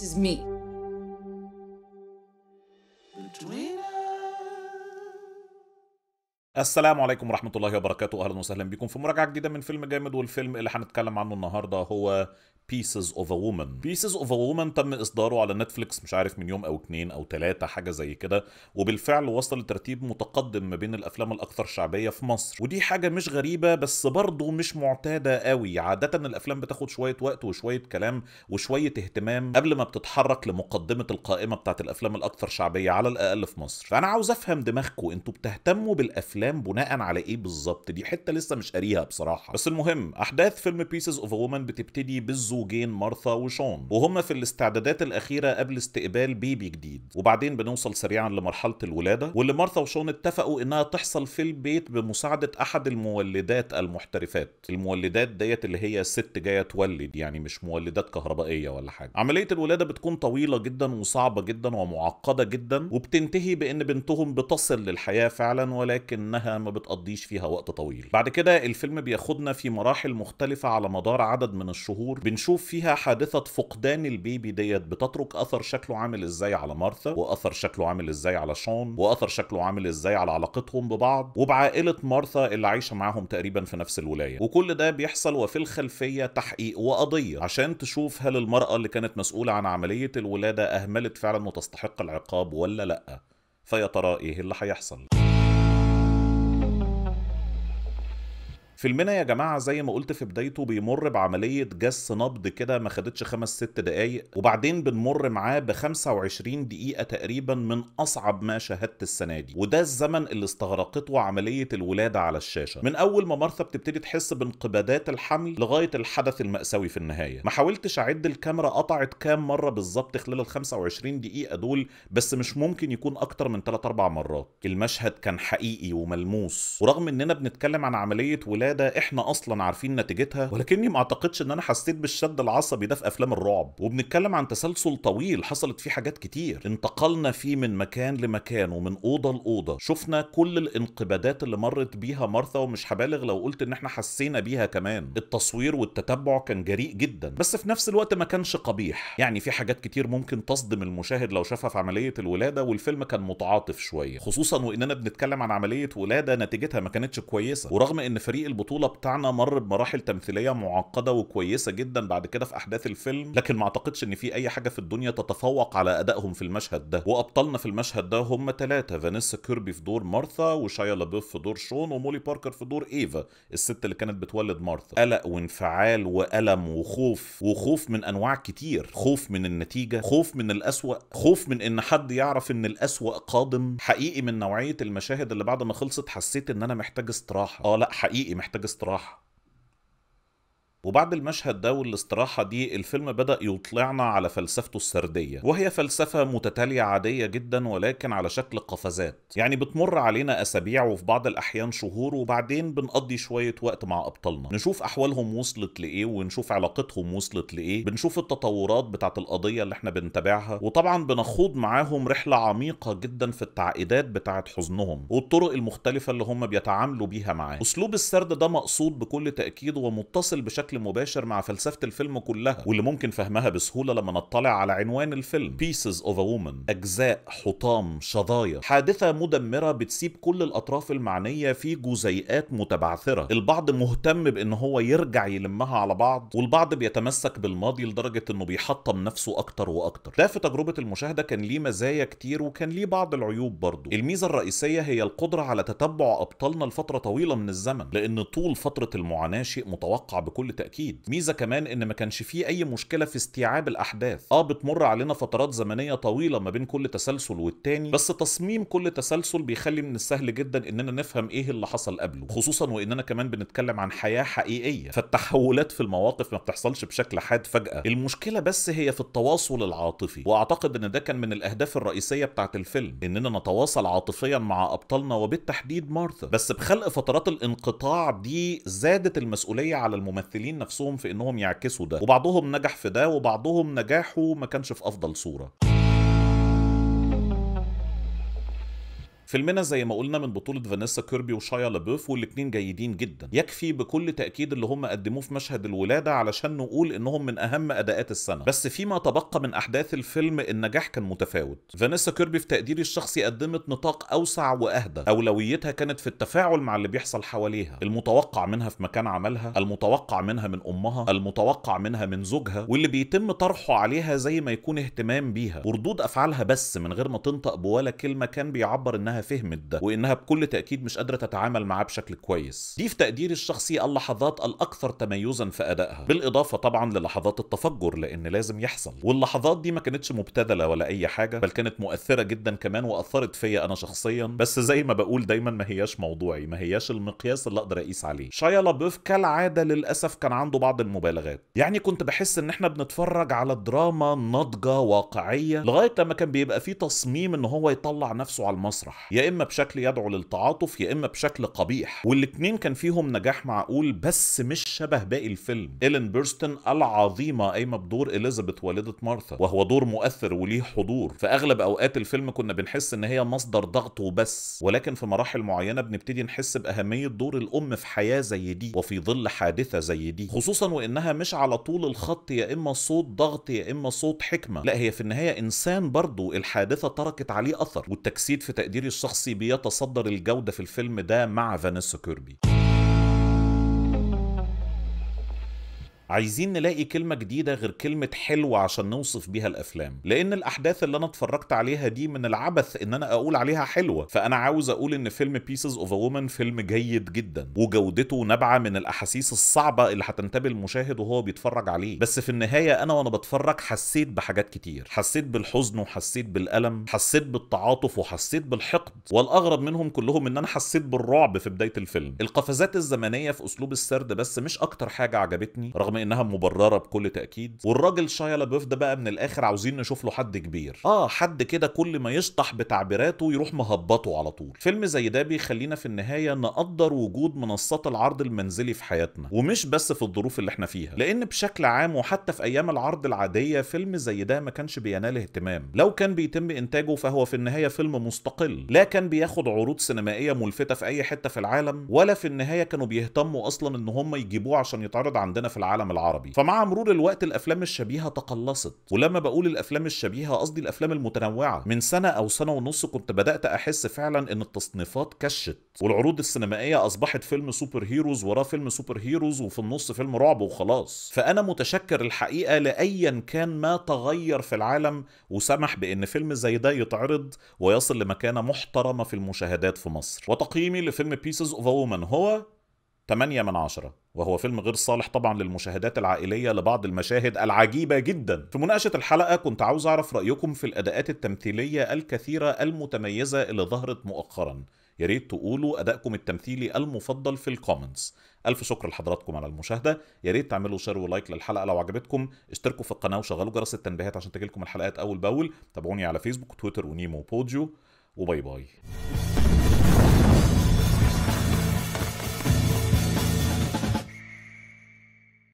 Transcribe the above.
This is me. السلام عليكم ورحمة الله وبركاته أهلا وسهلا بكم في مراجعة جديدة من فيلم جامد والفيلم اللي هنتكلم عنه النهاردة هو Pieces of a Woman Pieces of a Woman تم إصداره على نتفليكس مش عارف من يوم أو اتنين أو تلاتة حاجة زي كده وبالفعل وصل لترتيب متقدم ما بين الأفلام الأكثر شعبية في مصر ودي حاجة مش غريبة بس برضه مش معتادة قوي عادة الأفلام بتاخد شوية وقت وشوية كلام وشوية اهتمام قبل ما بتتحرك لمقدمة القائمة بتاعت الأفلام الأكثر شعبية على الأقل في مصر فأنا عاوز أفهم دماغكم أنتوا بتهتموا بالأفلام الكلام بناء على ايه بالظبط دي حته لسه مش قاريها بصراحه بس المهم احداث فيلم بيسز اوف وومن بتبتدي بالزوجين مارثا وشون وهم في الاستعدادات الاخيره قبل استقبال بيبي جديد وبعدين بنوصل سريعا لمرحله الولاده واللي مارثا وشون اتفقوا انها تحصل في البيت بمساعده احد المولدات المحترفات المولدات ديت اللي هي ست جايه تولد يعني مش مولدات كهربائيه ولا حاجه عمليه الولاده بتكون طويله جدا وصعبه جدا ومعقده جدا وبتنتهي بان بنتهم بتصل للحياه فعلا ولكن انها ما بتقضيش فيها وقت طويل بعد كده الفيلم بياخدنا في مراحل مختلفة على مدار عدد من الشهور بنشوف فيها حادثة فقدان البيبي ديت بتترك اثر شكله عامل ازاي على مارثا واثر شكله عامل ازاي على شون واثر شكله عامل ازاي على علاقتهم ببعض وبعائلة مارثا اللي عايشة معاهم تقريبا في نفس الولاية وكل ده بيحصل وفي الخلفية تحقيق وقضية عشان تشوف هل المرأة اللي كانت مسؤولة عن عملية الولادة اهملت فعلا وتستحق العقاب ولا لأ فيا ترى ايه اللي هيحصل فيلمنا يا جماعه زي ما قلت في بدايته بيمر بعمليه جس نبض كده ما خدتش خمس ست دقايق وبعدين بنمر معاه ب 25 دقيقه تقريبا من اصعب ما شاهدت السنه دي وده الزمن اللي استغرقته عمليه الولاده على الشاشه من اول ما مارثا بتبتدي تحس بانقبادات الحمل لغايه الحدث الماساوي في النهايه ما حاولتش اعد الكاميرا قطعت كام مره بالظبط خلال ال 25 دقيقه دول بس مش ممكن يكون اكتر من 3 4 مرات المشهد كان حقيقي وملموس ورغم اننا بنتكلم عن عمليه ولاده سادة احنا اصلا عارفين نتيجتها ولكني ما اعتقدش ان انا حسيت بالشد العصبي ده في افلام الرعب وبنتكلم عن تسلسل طويل حصلت فيه حاجات كتير انتقلنا فيه من مكان لمكان ومن اوضة لاوضة شفنا كل الانقبادات اللي مرت بيها مارثا ومش هبالغ لو قلت ان احنا حسينا بيها كمان التصوير والتتبع كان جريء جدا بس في نفس الوقت ما كانش قبيح يعني في حاجات كتير ممكن تصدم المشاهد لو شافها في عملية الولادة والفيلم كان متعاطف شوية خصوصا واننا بنتكلم عن عملية ولادة نتيجتها ما كانتش كويسة ورغم ان فريق البطولة بتاعنا مر بمراحل تمثيلية معقدة وكويسة جدا بعد كده في أحداث الفيلم لكن ما أعتقدش إن في أي حاجة في الدنيا تتفوق على أدائهم في المشهد ده وأبطالنا في المشهد ده هم ثلاثة فانيسا كيربي في دور مارثا وشايا لابيف في دور شون ومولي باركر في دور إيفا الست اللي كانت بتولد مارثا قلق وانفعال وألم وخوف وخوف من أنواع كتير خوف من النتيجة خوف من الأسوأ خوف من إن حد يعرف إن الأسوأ قادم حقيقي من نوعية المشاهد اللي بعد ما خلصت حسيت إن أنا محتاج استراحة اه لا حقيقي محتاج محتاج استراحه وبعد المشهد ده والاستراحة دي الفيلم بدأ يطلعنا على فلسفته السردية وهي فلسفة متتالية عادية جدا ولكن على شكل قفزات يعني بتمر علينا أسابيع وفي بعض الأحيان شهور وبعدين بنقضي شوية وقت مع أبطالنا نشوف أحوالهم وصلت لإيه ونشوف علاقتهم وصلت لإيه بنشوف التطورات بتاعة القضية اللي احنا بنتابعها وطبعا بنخوض معاهم رحلة عميقة جدا في التعقيدات بتاعة حزنهم والطرق المختلفة اللي هم بيتعاملوا بيها معاه أسلوب السرد ده مقصود بكل تأكيد ومتصل بشكل بشكل مباشر مع فلسفه الفيلم كلها واللي ممكن فهمها بسهوله لما نطلع على عنوان الفيلم Pieces of a Woman اجزاء حطام شظايا حادثه مدمره بتسيب كل الاطراف المعنيه في جزيئات متبعثره البعض مهتم بان هو يرجع يلمها على بعض والبعض بيتمسك بالماضي لدرجه انه بيحطم نفسه اكتر واكتر ده في تجربه المشاهده كان ليه مزايا كتير وكان ليه بعض العيوب برضه الميزه الرئيسيه هي القدره على تتبع ابطالنا لفتره طويله من الزمن لان طول فتره المعاناه شيء متوقع بكل بالتاكيد ميزه كمان ان ما كانش فيه اي مشكله في استيعاب الاحداث اه بتمر علينا فترات زمنيه طويله ما بين كل تسلسل والتاني بس تصميم كل تسلسل بيخلي من السهل جدا اننا نفهم ايه اللي حصل قبله خصوصا واننا كمان بنتكلم عن حياه حقيقيه فالتحولات في المواقف ما بتحصلش بشكل حاد فجاه المشكله بس هي في التواصل العاطفي واعتقد ان ده كان من الاهداف الرئيسيه بتاعه الفيلم اننا نتواصل عاطفيا مع ابطالنا وبالتحديد مارثا بس بخلق فترات الانقطاع دي زادت المسؤوليه على الممثلين متخيلين نفسهم في انهم يعكسوا ده وبعضهم نجح في ده وبعضهم نجاحه ما كانش في افضل صوره فيلمنا زي ما قلنا من بطوله فانيسا كيربي وشايا لابوف والاثنين جيدين جدا يكفي بكل تاكيد اللي هم قدموه في مشهد الولاده علشان نقول انهم من اهم اداءات السنه بس فيما تبقى من احداث الفيلم النجاح كان متفاوت فانيسا كيربي في تقديري الشخصي قدمت نطاق اوسع واهدى اولويتها كانت في التفاعل مع اللي بيحصل حواليها المتوقع منها في مكان عملها المتوقع منها من امها المتوقع منها من زوجها واللي بيتم طرحه عليها زي ما يكون اهتمام بيها وردود افعالها بس من غير ما تنطق بولا كلمه كان بيعبر انها انها فهمت ده وانها بكل تاكيد مش قادره تتعامل معاه بشكل كويس دي في تقديري الشخصي اللحظات الاكثر تميزا في ادائها بالاضافه طبعا للحظات التفجر لان لازم يحصل واللحظات دي ما كانتش مبتذله ولا اي حاجه بل كانت مؤثره جدا كمان واثرت فيا انا شخصيا بس زي ما بقول دايما ما هياش موضوعي ما هياش المقياس اللي اقدر اقيس عليه شايا لابوف كالعاده للاسف كان عنده بعض المبالغات يعني كنت بحس ان احنا بنتفرج على دراما ناضجه واقعيه لغايه لما كان بيبقى فيه تصميم ان هو يطلع نفسه على المسرح يا اما بشكل يدعو للتعاطف يا اما بشكل قبيح والاتنين كان فيهم نجاح معقول بس مش شبه باقي الفيلم إيلين بيرستن العظيمه قايمه بدور اليزابيث والده مارثا وهو دور مؤثر وليه حضور في اغلب اوقات الفيلم كنا بنحس ان هي مصدر ضغط وبس ولكن في مراحل معينه بنبتدي نحس باهميه دور الام في حياه زي دي وفي ظل حادثه زي دي خصوصا وانها مش على طول الخط يا اما صوت ضغط يا اما صوت حكمه لا هي في النهايه انسان برضه الحادثه تركت عليه اثر والتجسيد في تقدير الشخصي بيتصدر الجودة في الفيلم ده مع فانيسا كيربي عايزين نلاقي كلمة جديدة غير كلمة حلوة عشان نوصف بيها الأفلام لأن الأحداث اللي أنا اتفرجت عليها دي من العبث إن أنا أقول عليها حلوة فأنا عاوز أقول إن فيلم of أوف وومن فيلم جيد جدا وجودته نابعة من الأحاسيس الصعبة اللي هتنتبه المشاهد وهو بيتفرج عليه بس في النهاية أنا وأنا بتفرج حسيت بحاجات كتير حسيت بالحزن وحسيت بالألم حسيت بالتعاطف وحسيت بالحقد والأغرب منهم كلهم إن أنا حسيت بالرعب في بداية الفيلم القفزات الزمنية في أسلوب السرد بس مش أكتر حاجة عجبتني رغم انها مبرره بكل تاكيد والراجل شايا لابوف ده بقى من الاخر عاوزين نشوف له حد كبير اه حد كده كل ما يشطح بتعبيراته يروح مهبطه على طول فيلم زي ده بيخلينا في النهايه نقدر وجود منصات العرض المنزلي في حياتنا ومش بس في الظروف اللي احنا فيها لان بشكل عام وحتى في ايام العرض العاديه فيلم زي ده ما كانش بينال اهتمام لو كان بيتم انتاجه فهو في النهايه فيلم مستقل لا كان بياخد عروض سينمائيه ملفته في اي حته في العالم ولا في النهايه كانوا بيهتموا اصلا ان هم يجيبوه عشان يتعرض عندنا في العالم العالم العربي فمع مرور الوقت الافلام الشبيهه تقلصت ولما بقول الافلام الشبيهه قصدي الافلام المتنوعه من سنه او سنه ونص كنت بدات احس فعلا ان التصنيفات كشت والعروض السينمائيه اصبحت فيلم سوبر هيروز وراه فيلم سوبر هيروز وفي النص فيلم رعب وخلاص فانا متشكر الحقيقه لايا كان ما تغير في العالم وسمح بان فيلم زي ده يتعرض ويصل لمكانه محترمه في المشاهدات في مصر وتقييمي لفيلم بيسز اوف هو 8 من 10 وهو فيلم غير صالح طبعا للمشاهدات العائلية لبعض المشاهد العجيبة جدا في مناقشة الحلقة كنت عاوز أعرف رأيكم في الأداءات التمثيلية الكثيرة المتميزة اللي ظهرت مؤخرا يا ريت تقولوا أدائكم التمثيلي المفضل في الكومنتس ألف شكر لحضراتكم على المشاهدة يا ريت تعملوا شير ولايك للحلقة لو عجبتكم اشتركوا في القناة وشغلوا جرس التنبيهات عشان تجيلكم الحلقات أول بأول تابعوني على فيسبوك تويتر ونيمو بوديو وباي باي